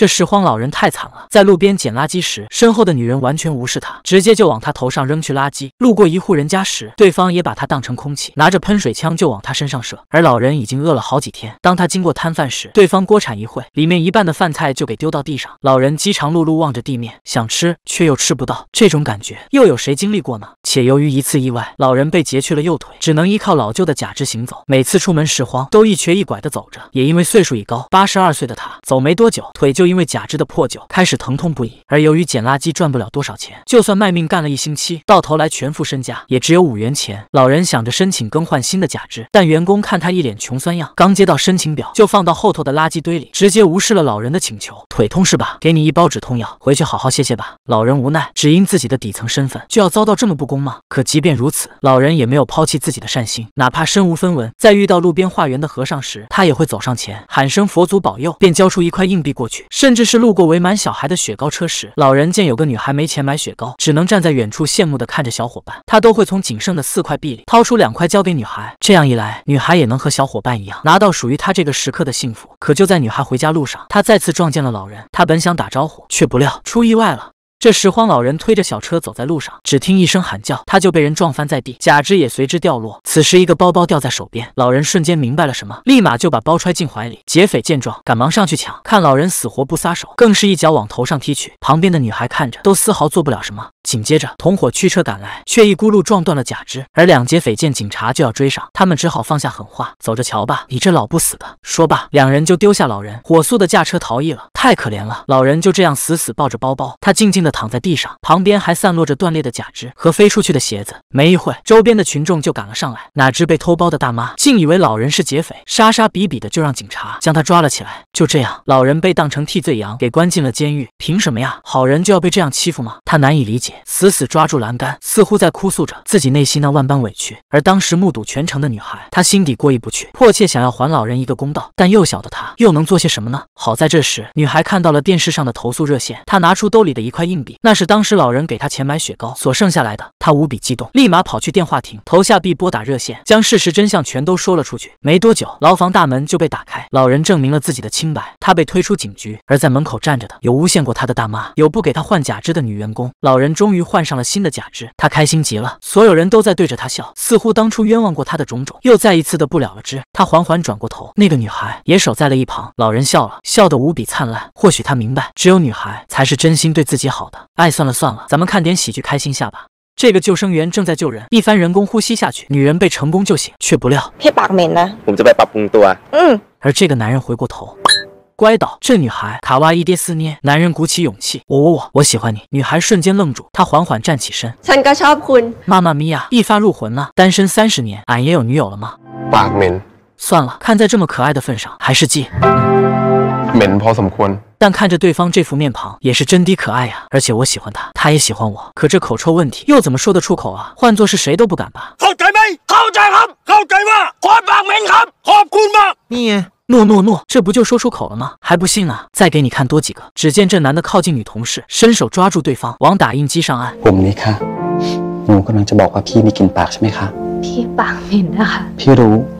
这拾荒老人太惨了，在路边捡垃圾时，身后的女人完全无视他，直接就往他头上扔去垃圾。路过一户人家时，对方也把他当成空气，拿着喷水枪就往他身上射。而老人已经饿了好几天，当他经过摊贩时，对方锅铲一会，里面一半的饭菜就给丢到地上。老人饥肠辘辘，望着地面，想吃却又吃不到，这种感觉又有谁经历过呢？且由于一次意外，老人被截去了右腿，只能依靠老旧的假肢行走。每次出门拾荒，都一瘸一拐的走着。也因为岁数已高，八十二岁的他走没多久，腿就。因为假肢的破旧，开始疼痛不已。而由于捡垃圾赚不了多少钱，就算卖命干了一星期，到头来全副身家也只有五元钱。老人想着申请更换新的假肢，但员工看他一脸穷酸样，刚接到申请表就放到后头的垃圾堆里，直接无视了老人的请求。腿痛是吧？给你一包止痛药，回去好好歇歇吧。老人无奈，只因自己的底层身份就要遭到这么不公吗？可即便如此，老人也没有抛弃自己的善心，哪怕身无分文，在遇到路边化缘的和尚时，他也会走上前喊声佛祖保佑，便交出一块硬币过去。甚至是路过围满小孩的雪糕车时，老人见有个女孩没钱买雪糕，只能站在远处羡慕地看着小伙伴。他都会从仅剩的四块币里掏出两块交给女孩，这样一来，女孩也能和小伙伴一样拿到属于她这个时刻的幸福。可就在女孩回家路上，她再次撞见了老人。她本想打招呼，却不料出意外了。这拾荒老人推着小车走在路上，只听一声喊叫，他就被人撞翻在地，假肢也随之掉落。此时一个包包掉在手边，老人瞬间明白了什么，立马就把包揣进怀里。劫匪见状，赶忙上去抢，看老人死活不撒手，更是一脚往头上踢去。旁边的女孩看着都丝毫做不了什么。紧接着，同伙驱车赶来，却一咕噜撞断了假肢。而两劫匪见警察就要追上，他们只好放下狠话：“走着瞧吧，你这老不死的！”说罢，两人就丢下老人，火速的驾车逃逸了。太可怜了，老人就这样死死抱着包包，他静静的。躺在地上，旁边还散落着断裂的假肢和飞出去的鞋子。没一会周边的群众就赶了上来。哪知被偷包的大妈竟以为老人是劫匪，杀杀比比的就让警察将他抓了起来。就这样，老人被当成替罪羊给关进了监狱。凭什么呀？好人就要被这样欺负吗？他难以理解，死死抓住栏杆，似乎在哭诉着自己内心那万般委屈。而当时目睹全程的女孩，她心底过意不去，迫切想要还老人一个公道，但幼小的她又能做些什么呢？好在这时，女孩看到了电视上的投诉热线，她拿出兜里的一块硬。那是当时老人给他钱买雪糕所剩下来的，他无比激动，立马跑去电话亭投下币，拨打热线，将事实真相全都说了出去。没多久，牢房大门就被打开，老人证明了自己的清白，他被推出警局。而在门口站着的，有诬陷过他的大妈，有不给他换假肢的女员工。老人终于换上了新的假肢，他开心极了，所有人都在对着他笑，似乎当初冤枉过他的种种又再一次的不了了之。他缓缓转过头，那个女孩也守在了一旁。老人笑了笑得无比灿烂，或许他明白，只有女孩才是真心对自己好。哎，算了算了，咱们看点喜剧开心下吧。这个救生员正在救人，一番人工呼吸下去，女人被成功救醒，却不料。我们这边八分多啊。嗯。而这个男人回过头，乖岛，这女孩卡哇伊，爹思捏。男人鼓起勇气，我我我，我喜欢你。女孩瞬间愣住，她缓缓站起身。妈妈咪呀，一发入魂了！单身三十年，俺也有女友了吗？算了，看在这么可爱的份上，还是记。但看着对方这副面庞，也是真的可爱呀。而且我喜欢他，他也喜欢我。可这口臭问题又怎么说得出口啊？换做是谁都不敢吧。好姐妹，好好捆绑何吗？你，诺诺诺，这不就说出口了吗？还不信啊？再给你看多几个。只见这男的靠近女同事，伸手抓住对方，往打印机上按。你看，我可能在说，我有口臭，对吗？我有口臭。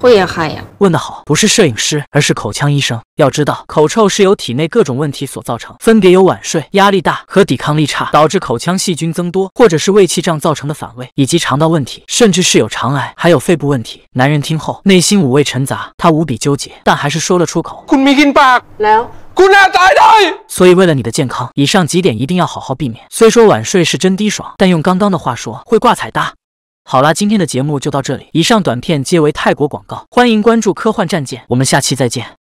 会呀，嗨呀。问得好，不是摄影师，而是口腔医生。要知道，口臭是由体内各种问题所造成，分别有晚睡、压力大和抵抗力差导致口腔细菌增多，或者是胃气胀造成的反胃，以及肠道问题，甚至是有肠癌，还有肺部问题。男人听后内心五味陈杂，他无比纠结，但还是说了出口。所以，为了你的健康，以上几点一定要好好避免。虽说晚睡是真滴爽，但用刚刚的话说，会挂彩搭。好啦，今天的节目就到这里。以上短片皆为泰国广告，欢迎关注《科幻战舰》，我们下期再见。